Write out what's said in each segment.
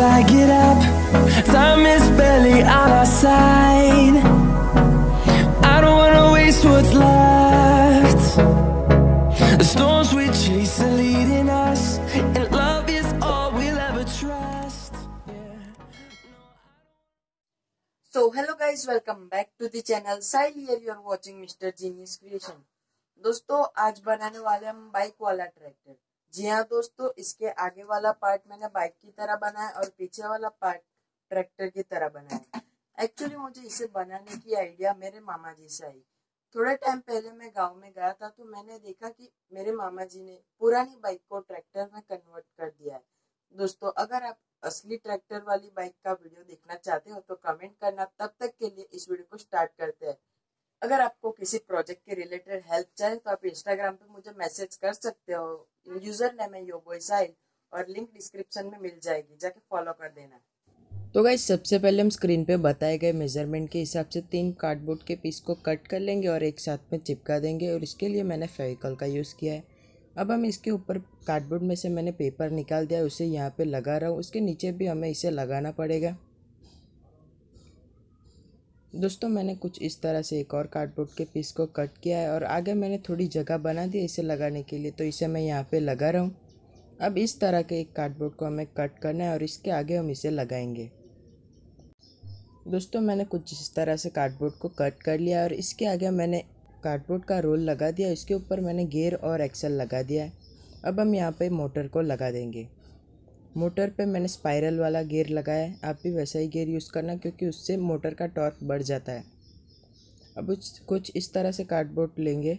till I get up Time is barely on our side I don't wanna waste what's left The storms we chase are leading us And love is all we'll ever trust So hello guys, welcome back to the channel Sahil here, you're watching Mr. Genius Creation दोस्तों आज बनाने वाले हम bike वाला tractor जी हाँ दोस्तों इसके आगे वाला पार्ट मैंने बाइक की तरह बनाया और पीछे वाला पार्ट ट्रैक्टर की तरह बनाया एक्चुअली मुझे इसे बनाने की आइडिया मेरे मामा जी से आई थोड़े टाइम पहले मैं गांव में गया था तो मैंने देखा कि मेरे मामा जी ने पुरानी बाइक को ट्रैक्टर में कन्वर्ट कर दिया है दोस्तों अगर आप असली ट्रैक्टर वाली बाइक का वीडियो देखना चाहते हो तो कमेंट करना तब तक के लिए इस वीडियो को स्टार्ट करते हैं अगर आपको किसी प्रोजेक्ट के रिलेटेड हेल्प चाहिए तो आप इंस्टाग्राम पे मुझे मैसेज कर सकते हो यूजर नेम है योगो इसाइल और लिंक डिस्क्रिप्शन में मिल जाएगी जाके फॉलो कर देना तो गाइज सबसे पहले हम स्क्रीन पे बताए गए मेजरमेंट के हिसाब से तीन कार्डबोर्ड के पीस को कट कर लेंगे और एक साथ में चिपका देंगे और इसके लिए मैंने फेविकल का यूज़ किया है अब हम इसके ऊपर कार्डबोर्ड में से मैंने पेपर निकाल दिया उसे यहाँ पे लगा रहा हूँ उसके नीचे भी हमें इसे लगाना पड़ेगा दोस्तों मैंने कुछ इस तरह से एक और कार्डबोर्ड के पीस को कट किया है और आगे मैंने थोड़ी जगह बना दी इसे लगाने के लिए तो इसे मैं यहाँ पे लगा रहा हूँ अब इस तरह के एक कार्डबोर्ड को हमें कट करना है और इसके आगे हम इसे लगाएंगे दोस्तों मैंने कुछ इस तरह से कार्डबोर्ड को कट कर लिया और इसके आगे मैंने कार्डबोर्ड का रोल लगा दिया इसके ऊपर मैंने गेयर और एक्सल लगा दिया है अब हम यहाँ पर मोटर को लगा देंगे मोटर पे मैंने स्पाइरल वाला गियर लगाया है आप भी वैसा ही गियर यूज़ करना क्योंकि उससे मोटर का टॉर्क बढ़ जाता है अब उस कुछ इस तरह से कार्डबोर्ड लेंगे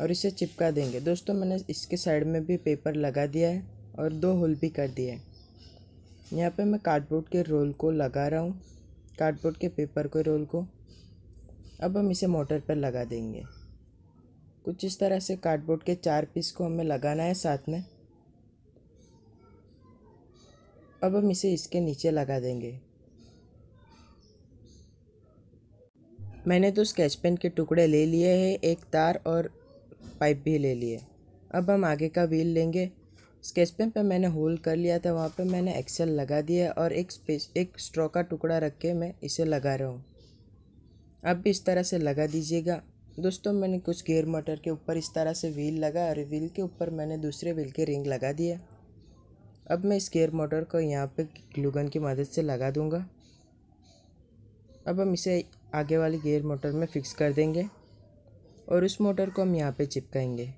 और इसे चिपका देंगे दोस्तों मैंने इसके साइड में भी पेपर लगा दिया है और दो होल भी कर दिए हैं यहाँ पे मैं कार्डबोर्ड के रोल को लगा रहा हूँ कार्डबोर्ड के पेपर के रोल को अब हम इसे मोटर पर लगा देंगे कुछ इस तरह से कार्डबोर्ड के चार पीस को हमें लगाना है साथ में अब हम इसे इसके नीचे लगा देंगे मैंने तो स्केच पेन के टुकड़े ले लिए हैं एक तार और पाइप भी ले लिए अब हम आगे का व्हील लेंगे स्केच पेन पर मैंने होल कर लिया था वहाँ पर मैंने एक्सेल लगा दिया और एक स्पेस एक स्ट्रॉ का टुकड़ा रख के मैं इसे लगा रहा हूँ अब भी इस तरह से लगा दीजिएगा दोस्तों मैंने कुछ गेयर मोटर के ऊपर इस तरह से व्हील लगा और व्हील के ऊपर मैंने दूसरे व्हील के रिंग लगा दिया अब मैं इस गेयर मोटर को यहाँ पे ग्लूगन की मदद से लगा दूँगा अब हम इसे आगे वाली गेयर मोटर में फ़िक्स कर देंगे और उस मोटर को हम यहाँ पे चिपकाएंगे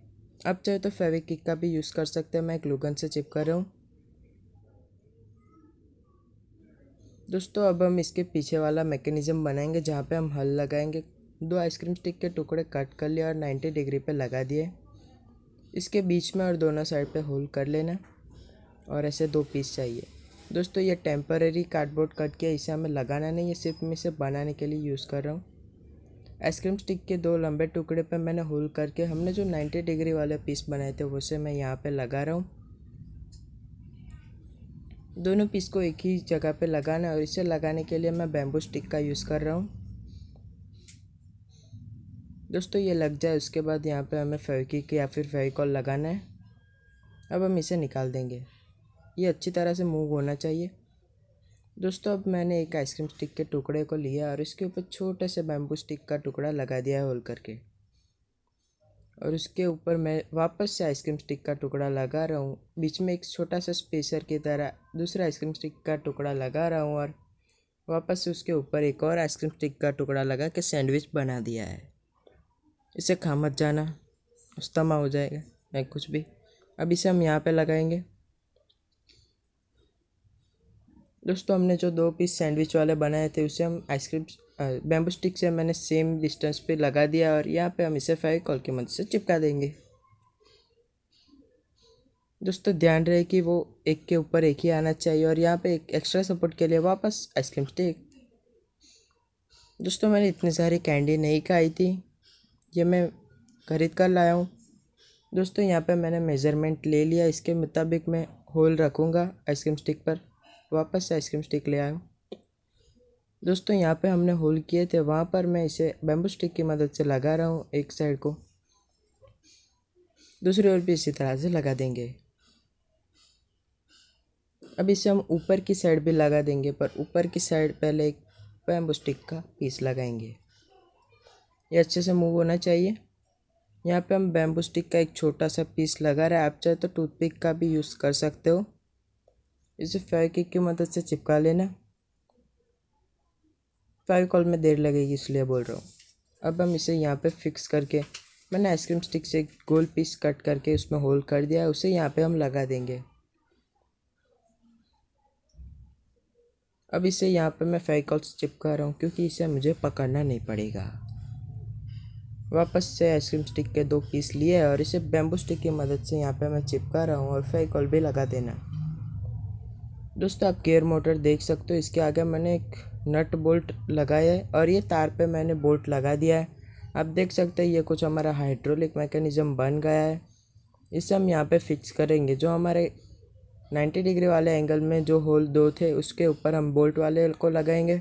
आप चाहे तो फेविकिक का भी यूज़ कर सकते हैं मैं ग्लूगन से चिपका रहा हूँ दोस्तों अब हम इसके पीछे वाला मैकेनिज़म बनाएंगे जहाँ पे हम हल लगाएंगे दो आइसक्रीम स्टिक के टुकड़े कट कर लिए और 90 डिग्री पे लगा दिए इसके बीच में और दोनों साइड पे होल कर लेना और ऐसे दो पीस चाहिए दोस्तों ये टेम्पररी कार्डबोर्ड कट किया इसे हमें लगाना नहीं है सिर्फ मैं इसे बनाने के लिए यूज़ कर रहा हूँ आइसक्रीम स्टिक के दो लंबे टुकड़े पर मैंने होल करके हमने जो नाइन्टी डिग्री वाले पीस बनाए थे उसे मैं यहाँ पर लगा रहा हूँ दोनों पीस को एक ही जगह पे लगाना है और इसे लगाने के लिए मैं बैम्बू स्टिक का यूज़ कर रहा हूँ दोस्तों ये लग जाए उसके बाद यहाँ पे हमें फेविकिक या फिर फेविकॉल लगाना है अब हम इसे निकाल देंगे ये अच्छी तरह से मूव होना चाहिए दोस्तों अब मैंने एक आइसक्रीम स्टिक के टुकड़े को लिया और इसके ऊपर छोटे से बैम्बू स्टिक का टुकड़ा लगा दिया है होल करके और उसके ऊपर मैं वापस से आइसक्रीम स्टिक का टुकड़ा लगा रहा हूँ बीच में एक छोटा सा स्पेसर की तरह दूसरा आइसक्रीम स्टिक का टुकड़ा लगा रहा हूँ और वापस से उसके ऊपर एक और आइसक्रीम स्टिक का टुकड़ा लगा के सैंडविच बना दिया है इसे खा मत जाना उस्तमा हो जाएगा या कुछ भी अब इसे हम यहाँ पे लगाएंगे दोस्तों हमने जो दो पीस सैंडविच वाले बनाए थे उसे हम आइसक्रीम बैम्बू स्टिक से मैंने सेम डिस्टेंस पे लगा दिया और यहाँ पे हम इसे फाइव कॉल की मदद से चिपका देंगे दोस्तों ध्यान रहे कि वो एक के ऊपर एक ही आना चाहिए और यहाँ पे एक एक्स्ट्रा सपोर्ट के लिए वापस आइसक्रीम स्टिक दोस्तों मैंने इतनी सारी कैंडी नहीं खाई थी ये मैं खरीद कर लाया हूँ दोस्तों यहाँ पर मैंने मेज़रमेंट ले लिया इसके मुताबिक मैं होल रखूँगा आइसक्रीम स्टिक पर वापस से आइसक्रीम स्टिक ले आया दोस्तों यहाँ पे हमने होल किए थे वहाँ पर मैं इसे बेम्बू स्टिक की मदद से लगा रहा हूँ एक साइड को दूसरी ओर भी इसी तरह से लगा देंगे अब इसे हम ऊपर की साइड भी लगा देंगे पर ऊपर की साइड पहले एक बेम्बू स्टिक का पीस लगाएंगे ये अच्छे से मूव होना चाहिए यहाँ पे हम बेम्बू स्टिक का एक छोटा सा पीस लगा रहे हैं आप चाहे तो टूथपिक का भी यूज़ कर सकते हो इसे फायर की मदद से चिपका लेना फेविकॉल कॉल में देर लगेगी इसलिए बोल रहा हूँ अब हम इसे यहाँ पे फिक्स करके मैंने आइसक्रीम स्टिक से गोल पीस कट करके उसमें होल कर दिया उसे यहाँ पे हम लगा देंगे अब इसे यहाँ पे मैं से चिपका रहा हूँ क्योंकि इसे मुझे पकड़ना नहीं पड़ेगा वापस से आइसक्रीम स्टिक के दो पीस लिए और इसे बेम्बू स्टिक की मदद से यहाँ पे मैं चिपका रहा हूँ और फेविकॉल भी लगा देना दोस्तों आप गेयर मोटर देख सकते हो इसके आगे मैंने एक नट बोल्ट लगाया है और ये तार पे मैंने बोल्ट लगा दिया है आप देख सकते हैं ये कुछ हमारा हाइड्रोलिक मैकेनिज़्म बन गया है इसे हम यहाँ पे फिक्स करेंगे जो हमारे 90 डिग्री वाले एंगल में जो होल दो थे उसके ऊपर हम बोल्ट वाले को लगाएंगे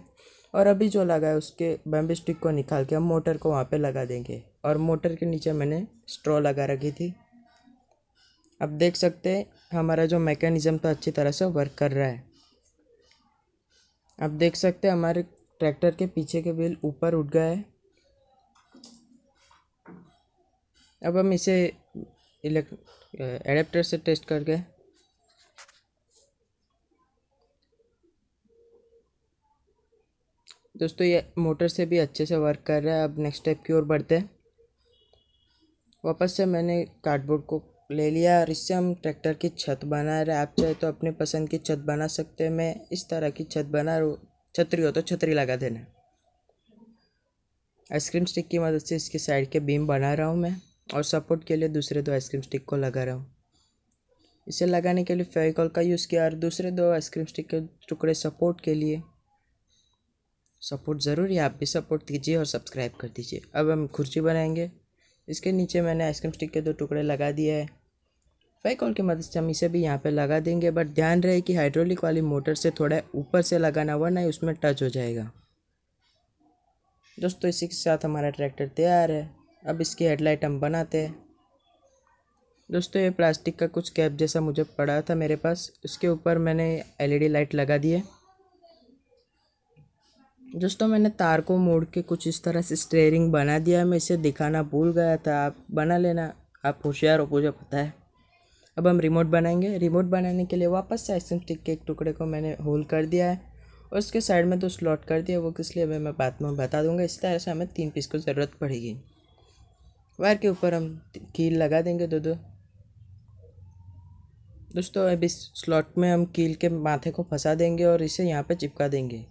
और अभी जो लगा है उसके बैम्बे स्टिक को निकाल के हम मोटर को वहाँ पर लगा देंगे और मोटर के नीचे मैंने स्ट्रॉ लगा रखी थी अब देख सकते हैं हमारा जो मैकेनिज़्म था तो अच्छी तरह से वर्क कर रहा है आप देख सकते हैं हमारे ट्रैक्टर के पीछे के व्हील ऊपर उठ गया है अब हम इसे एडेप्टर से टेस्ट कर गए दोस्तों ये मोटर से भी अच्छे से वर्क कर रहा है अब नेक्स्ट स्टेप की ओर बढ़ते हैं वापस से मैंने कार्डबोर्ड को ले लिया और इससे हम ट्रैक्टर की छत बना रहे आप चाहे तो अपने पसंद की छत बना सकते हैं मैं इस तरह की छत बना छतरी हो तो छतरी लगा देना आइसक्रीम स्टिक की मदद से इसके साइड के बीम बना रहा हूँ मैं और सपोर्ट के लिए दूसरे दो आइसक्रीम स्टिक को लगा रहा हूँ इसे लगाने के लिए फेविकॉल का यूज़ किया और दूसरे दो आइसक्रीम स्टिक के टुकड़े सपोर्ट के लिए सपोर्ट ज़रूर आप भी सपोर्ट कीजिए और सब्सक्राइब कर दीजिए अब हम कुर्सी बनाएंगे इसके नीचे मैंने आइसक्रीम स्टिक के दो टुकड़े लगा दिए हैं फेकोल की मदद से हम इसे भी यहाँ पे लगा देंगे बट ध्यान रहे कि हाइड्रोलिक वाली मोटर से थोड़ा ऊपर से लगाना वरना उसमें टच हो जाएगा दोस्तों इसी के साथ हमारा ट्रैक्टर तैयार है अब इसकी हेडलाइट हम बनाते हैं दोस्तों ये प्लास्टिक का कुछ कैप जैसा मुझे पड़ा था मेरे पास उसके ऊपर मैंने एलईडी लाइट लगा दी है दोस्तों मैंने तार को मोड़ के कुछ इस तरह से स्टेयरिंग बना दिया मैं इसे दिखाना भूल गया था आप बना लेना आप होशियार हो मुझे पता है अब हम रिमोट बनाएंगे रिमोट बनाने के लिए वापस से आइसक्रीम स्टिक के एक टुकड़े को मैंने होल कर दिया है और उसके साइड में तो स्लॉट कर दिया वो किस लिए अभी मैं बाद में बता दूंगा इस तरह से हमें तीन पीस को ज़रूरत पड़ेगी वायर के ऊपर हम कील लगा देंगे दो दो दोस्तों अब इस स्लॉट में हम कील के माथे को फंसा देंगे और इसे यहाँ पर चिपका देंगे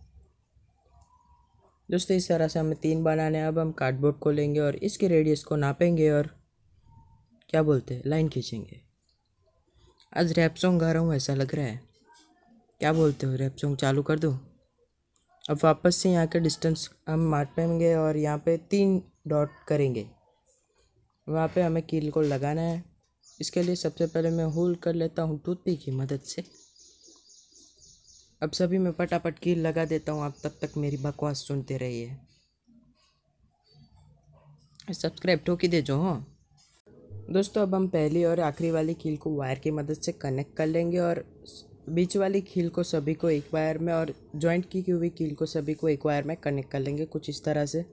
दोस्तों इस तरह से हमें तीन बनाने अब हम कार्डबोर्ड को लेंगे और इसके रेडियस को नापेंगे और क्या बोलते हैं लाइन खींचेंगे आज रैप सॉन्ग गा रहा हूँ ऐसा लग रहा है क्या बोलते हो रैप सॉन्ग चालू कर दो अब वापस से यहाँ के डिस्टेंस हम मार्ट पाएंगे और यहाँ पे तीन डॉट करेंगे वहाँ पे हमें कील को लगाना है इसके लिए सबसे पहले मैं होल कर लेता हूँ टूथपिक की मदद से अब सभी मैं फटाफट कील लगा देता हूँ आप तब तक मेरी बकवास सुनते रहिए सब्सक्राइब ठोकी दे जो हाँ दोस्तों अब हम पहली और आखिरी वाली कील को वायर की मदद से कनेक्ट कर लेंगे और बीच वाली खील को सभी को एक वायर में और जॉइंट की हुई कील को सभी को एक वायर में कनेक्ट कर लेंगे कुछ इस तरह से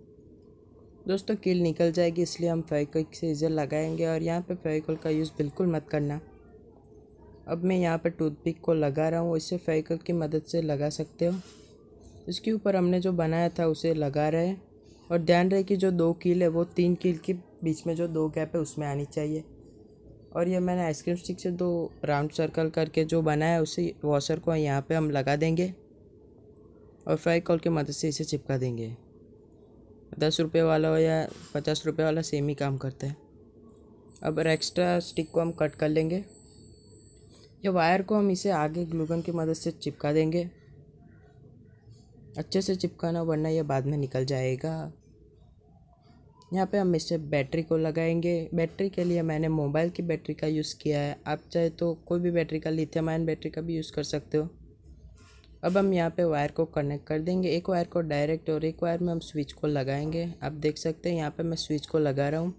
दोस्तों कील निकल जाएगी इसलिए हम फेविकॉल से इजर लगाएंगे और यहाँ पे फेविकल का यूज़ बिल्कुल मत करना अब मैं यहाँ पर टूथपिक को लगा रहा हूँ इसे फेविकल की मदद से लगा सकते हो इसके ऊपर हमने जो बनाया था उसे लगा रहे हैं और ध्यान रहे कि जो दो कील है वो तीन कील के बीच में जो दो गैप है उसमें आनी चाहिए और ये मैंने आइसक्रीम स्टिक से दो राउंड सर्कल करके जो बनाया है उसी वॉशर को यहाँ पे हम लगा देंगे और फ्राई कॉल की मदद से इसे चिपका देंगे दस रुपये वाला हो या पचास रुपये वाला सेम ही काम करता है अब एक्स्ट्रा स्टिक को हम कट कर लेंगे ये वायर को हम इसे आगे ग्लूगन की मदद से चिपका देंगे अच्छे से चिपकाना वरना यह बाद में निकल जाएगा यहाँ पे हम इसे बैटरी को लगाएंगे बैटरी के लिए मैंने मोबाइल की बैटरी का यूज़ किया है आप चाहे तो कोई भी बैटरी का लिथियम आयन बैटरी का भी यूज़ कर सकते हो अब हम यहाँ पे वायर को कनेक्ट कर देंगे एक वायर को डायरेक्ट और एक वायर में हम स्विच को लगाएंगे आप देख सकते हैं यहाँ पे मैं स्विच को लगा रहा हूँ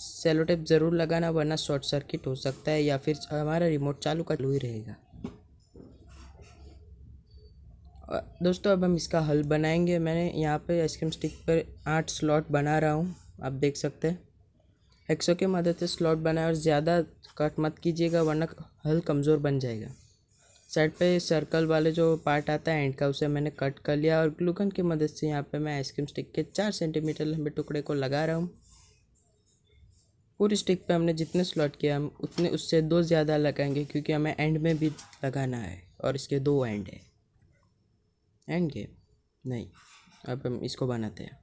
सेलोटेप ज़रूर लगाना वरना शॉर्ट सर्किट हो सकता है या फिर हमारा रिमोट चालू का ही रहेगा दोस्तों अब हम इसका हल बनाएंगे मैंने यहाँ पे आइसक्रीम स्टिक पर आठ स्लॉट बना रहा हूँ आप देख सकते हैं एक्सो के मदद से स्लॉट बनाए और ज़्यादा कट मत कीजिएगा वरना हल कमज़ोर बन जाएगा साइड पे सर्कल वाले जो पार्ट आता है एंड का उसे मैंने कट कर लिया और ग्लूकन की मदद से यहाँ पे मैं आइसक्रीम स्टिक के चार सेंटीमीटर लंबे टुकड़े को लगा रहा हूँ पूरी स्टिक पे हमने जितने स्लॉट किया हम उतने उससे दो ज़्यादा लगाएंगे क्योंकि हमें एंड में भी लगाना है और इसके दो एंड है एंड गेम नहीं अब हम इसको बनाते हैं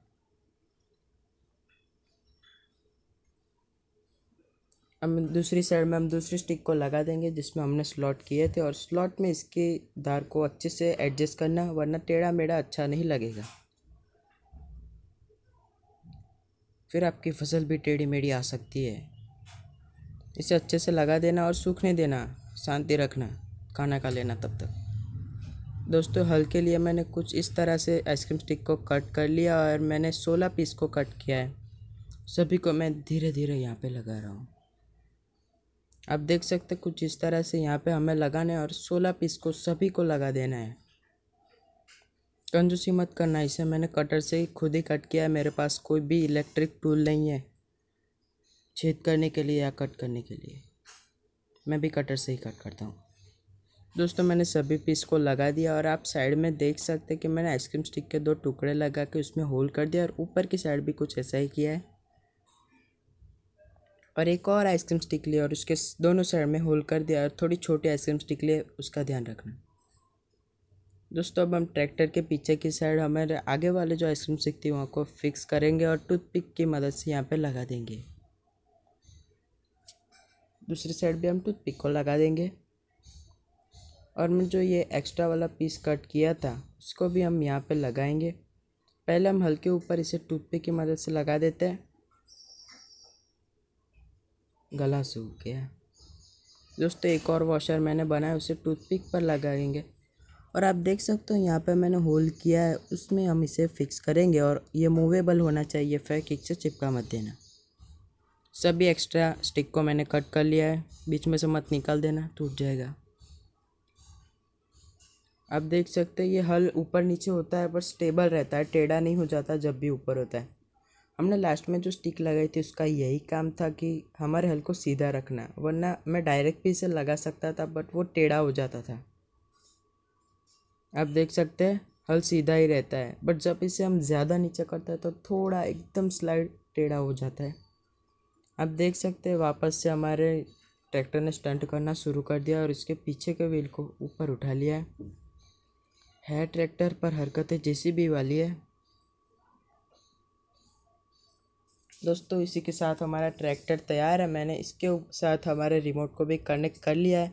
अब दूसरी साइड में हम दूसरी स्टिक को लगा देंगे जिसमें हमने स्लॉट किए थे और स्लॉट में इसके धार को अच्छे से एडजस्ट करना वरना टेढ़ा मेढ़ा अच्छा नहीं लगेगा फिर आपकी फसल भी टेढ़ी मेढ़ी आ सकती है इसे अच्छे से लगा देना और सूखने देना शांति रखना खाना खा लेना तब तक दोस्तों हल के लिए मैंने कुछ इस तरह से आइसक्रीम स्टिक को कट कर लिया और मैंने सोलह पीस को कट किया है सभी को मैं धीरे धीरे यहाँ पे लगा रहा हूँ आप देख सकते कुछ इस तरह से यहाँ पे हमें लगाने और सोलह पीस को सभी को लगा देना है कंजूसी मत करना इसे मैंने कटर से ही खुद ही कट किया है मेरे पास कोई भी इलेक्ट्रिक टूल नहीं है छेद करने के लिए या कट करने के लिए मैं भी कटर से ही कट करता हूँ दोस्तों मैंने सभी पीस को लगा दिया और आप साइड में देख सकते हैं कि मैंने आइसक्रीम स्टिक के दो टुकड़े लगा के उसमें होल कर दिया और ऊपर की साइड भी कुछ ऐसा ही किया है और एक और आइसक्रीम स्टिक लिया और उसके दोनों साइड में होल कर दिया और थोड़ी छोटी आइसक्रीम स्टिक लिए उसका ध्यान रखना दोस्तों अब हम ट्रैक्टर के पीछे की साइड हमारे आगे वाले जो आइसक्रीम स्टिक थी वहाँ को फिक्स करेंगे और टूथपिक की मदद से यहाँ पर लगा देंगे दूसरी साइड भी हम टूथपिक को लगा देंगे और मैं जो ये एक्स्ट्रा वाला पीस कट किया था उसको भी हम यहाँ पे लगाएंगे पहले हम हल्के ऊपर इसे टूथपिक की मदद से लगा देते हैं गला सूख गया दोस्तों एक और वॉशर मैंने बनाया उसे टूथपिक पर लगाएंगे और आप देख सकते हो यहाँ पे मैंने होल किया है उसमें हम इसे फिक्स करेंगे और ये मूवेबल होना चाहिए फेक से चिपका मत देना सभी एक्स्ट्रा स्टिक को मैंने कट कर लिया है बीच में से मत निकाल देना टूट जाएगा आप देख सकते हैं ये हल ऊपर नीचे होता है पर स्टेबल रहता है टेढ़ा नहीं हो जाता जब भी ऊपर होता है हमने लास्ट में जो स्टिक लगाई थी उसका यही काम था कि हमारे हल को सीधा रखना वरना मैं डायरेक्ट भी इसे लगा सकता था बट वो टेढ़ा हो जाता था आप देख सकते हैं हल सीधा ही रहता है बट जब इसे हम ज़्यादा नीचे करते हैं तो थोड़ा एकदम स्लाइड टेढ़ा हो जाता है आप देख सकते हैं वापस से हमारे ट्रैक्टर ने स्टंट करना शुरू कर दिया और इसके पीछे के व्हील को ऊपर उठा लिया है है ट्रैक्टर पर हरकतें जेसीबी वाली है दोस्तों इसी के साथ हमारा ट्रैक्टर तैयार है मैंने इसके साथ हमारे रिमोट को भी कनेक्ट कर लिया है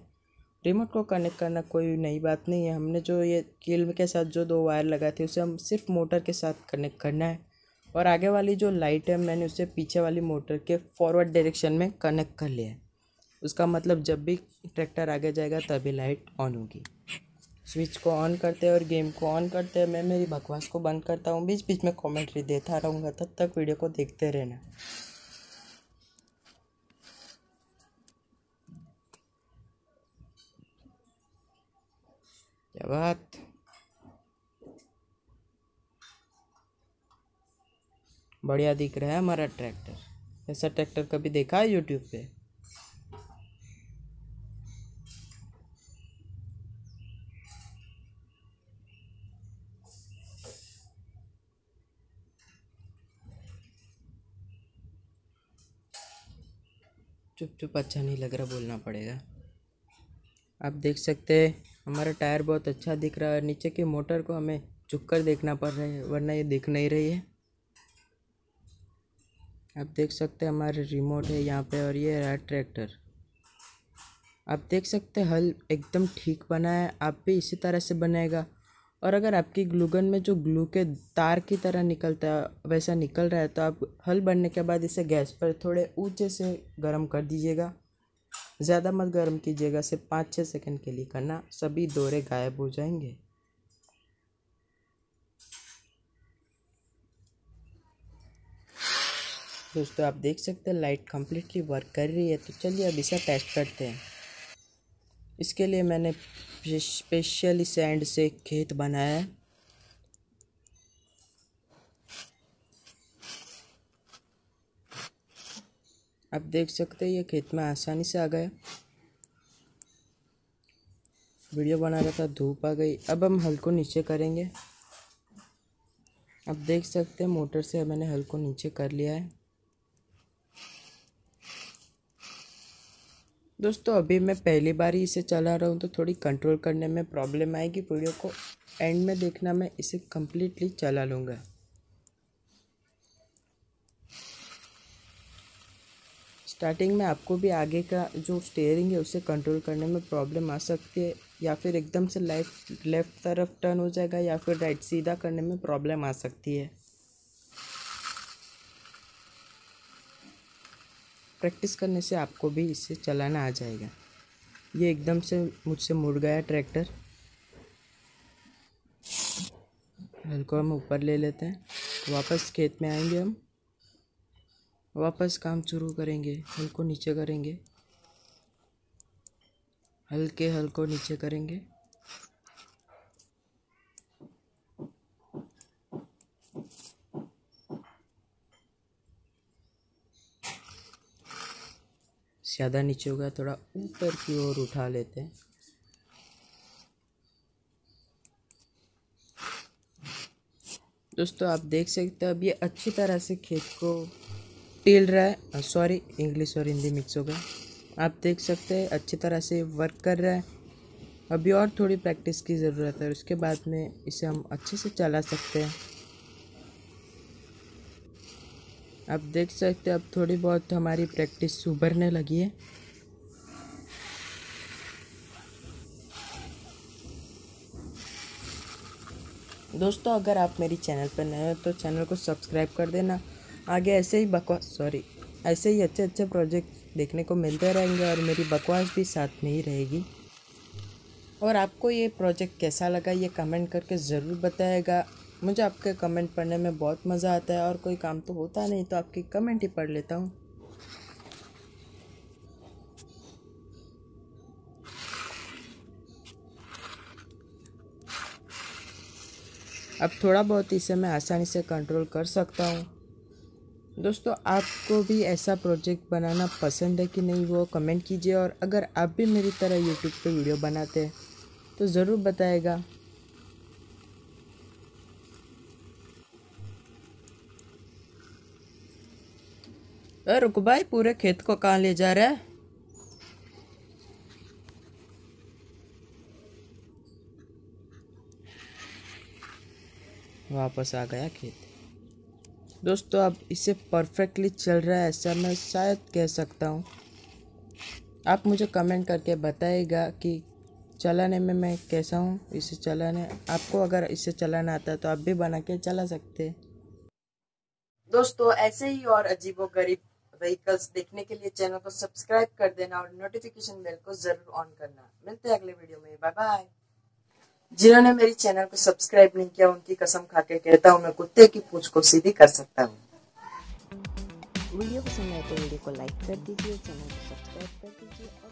रिमोट को कनेक्ट करना कोई नई बात नहीं है हमने जो ये कील के साथ जो दो वायर लगाए थे उसे हम सिर्फ मोटर के साथ कनेक्ट करना है और आगे वाली जो लाइट है मैंने उसे पीछे वाली मोटर के फॉरवर्ड डायरेक्शन में कनेक्ट कर लिया है उसका मतलब जब भी ट्रैक्टर आगे जाएगा तभी लाइट ऑन होगी स्विच को ऑन करते हैं और गेम को ऑन करते हैं मैं मेरी बकवास को बंद करता हूँ बीच बीच में कमेंट्री देता रहूँगा तब तक वीडियो को देखते रहना क्या बात बढ़िया दिख रहा है हमारा ट्रैक्टर ऐसा ट्रैक्टर कभी देखा है यूट्यूब पे चुप चुप अच्छा नहीं लग रहा बोलना पड़ेगा आप देख सकते हैं हमारा टायर बहुत अच्छा दिख रहा है नीचे के मोटर को हमें झुक कर देखना पड़ रहा है वरना ये दिख नहीं रही है आप देख सकते हैं हमारे रिमोट है यहाँ पे और ये रहा ट्रैक्टर आप देख सकते हल एकदम ठीक बना है आप भी इसी तरह से बनाएगा और अगर आपकी ग्लूगन में जो ग्लू के तार की तरह निकलता है वैसा निकल रहा है तो आप हल बनने के बाद इसे गैस पर थोड़े ऊँचे से गर्म कर दीजिएगा ज़्यादा मत गर्म कीजिएगा सिर्फ पाँच छः सेकंड के लिए करना सभी दौरे गायब हो जाएंगे दोस्तों आप देख सकते हैं लाइट कम्प्लीटली वर्क कर रही है तो चलिए अब इसे टेस्ट करते हैं इसके लिए मैंने स्पेशल सैंड से खेत बनाया है आप देख सकते हैं ये खेत में आसानी से आ गया वीडियो बना रहा था धूप आ गई अब हम हल को नीचे करेंगे आप देख सकते हैं मोटर से मैंने हल को नीचे कर लिया है दोस्तों अभी मैं पहली बार ही इसे चला रहा हूँ तो थोड़ी कंट्रोल करने में प्रॉब्लम आएगी वीडियो को एंड में देखना मैं इसे कम्प्लीटली चला लूँगा स्टार्टिंग में आपको भी आगे का जो स्टेयरिंग है उसे कंट्रोल करने में प्रॉब्लम आ सकती है या फिर एकदम से लेफ्ट लेफ्ट तरफ टर्न हो जाएगा या फिर राइट सीधा करने में प्रॉब्लम आ सकती है प्रैक्टिस करने से आपको भी इसे चलाना आ जाएगा ये एकदम से मुझसे मुड़ गया ट्रैक्टर हल को हम ऊपर ले लेते हैं वापस खेत में आएंगे हम वापस काम शुरू करेंगे हल को नीचे करेंगे हल्के हल को नीचे करेंगे ज़्यादा नीचे हो गया थोड़ा ऊपर की ओर उठा लेते हैं दोस्तों आप देख सकते हो अब ये अच्छी तरह से खेत को टिल रहा है सॉरी इंग्लिश और हिंदी मिक्स हो गया आप देख सकते हैं अच्छी तरह से वर्क कर रहा है अभी और थोड़ी प्रैक्टिस की ज़रूरत है उसके बाद में इसे हम अच्छे से चला सकते हैं आप देख सकते हैं अब थोड़ी बहुत हमारी प्रैक्टिस उभरने लगी है दोस्तों अगर आप मेरी चैनल पर नए हो तो चैनल को सब्सक्राइब कर देना आगे ऐसे ही बकवास सॉरी ऐसे ही अच्छे अच्छे प्रोजेक्ट देखने को मिलते रहेंगे और मेरी बकवास भी साथ में ही रहेगी और आपको ये प्रोजेक्ट कैसा लगा ये कमेंट करके ज़रूर बताएगा मुझे आपके कमेंट पढ़ने में बहुत मज़ा आता है और कोई काम तो होता नहीं तो आपकी कमेंट ही पढ़ लेता हूँ अब थोड़ा बहुत इसे मैं आसानी से कंट्रोल कर सकता हूँ दोस्तों आपको भी ऐसा प्रोजेक्ट बनाना पसंद है कि नहीं वो कमेंट कीजिए और अगर आप भी मेरी तरह यूट्यूब पे वीडियो बनाते हैं तो ज़रूर बताएगा रुक भाई पूरे खेत को कहाँ ले जा रहा है वापस आ गया खेत दोस्तों अब इसे परफेक्टली चल रहा है ऐसा मैं शायद कह सकता हूँ आप मुझे कमेंट करके बताइएगा कि चलाने में मैं कैसा हूँ इसे चलाने आपको अगर इसे चलाना आता है तो आप भी बना के चला सकते हैं दोस्तों ऐसे ही और अजीबो गरीब व्हीकल्स देखने के लिए चैनल को सब्सक्राइब कर देना और नोटिफिकेशन बेल को जरूर ऑन करना मिलते हैं अगले वीडियो में बाय बाय जिन्होंने मेरी चैनल को सब्सक्राइब नहीं किया उनकी कसम खा के कहता हूँ मैं कुत्ते की पूछ को सीधी कर सकता हूँ वीडियो पसंद आए तो वीडियो को लाइक कर दीजिए चैनल को सब्सक्राइब कर दीजिए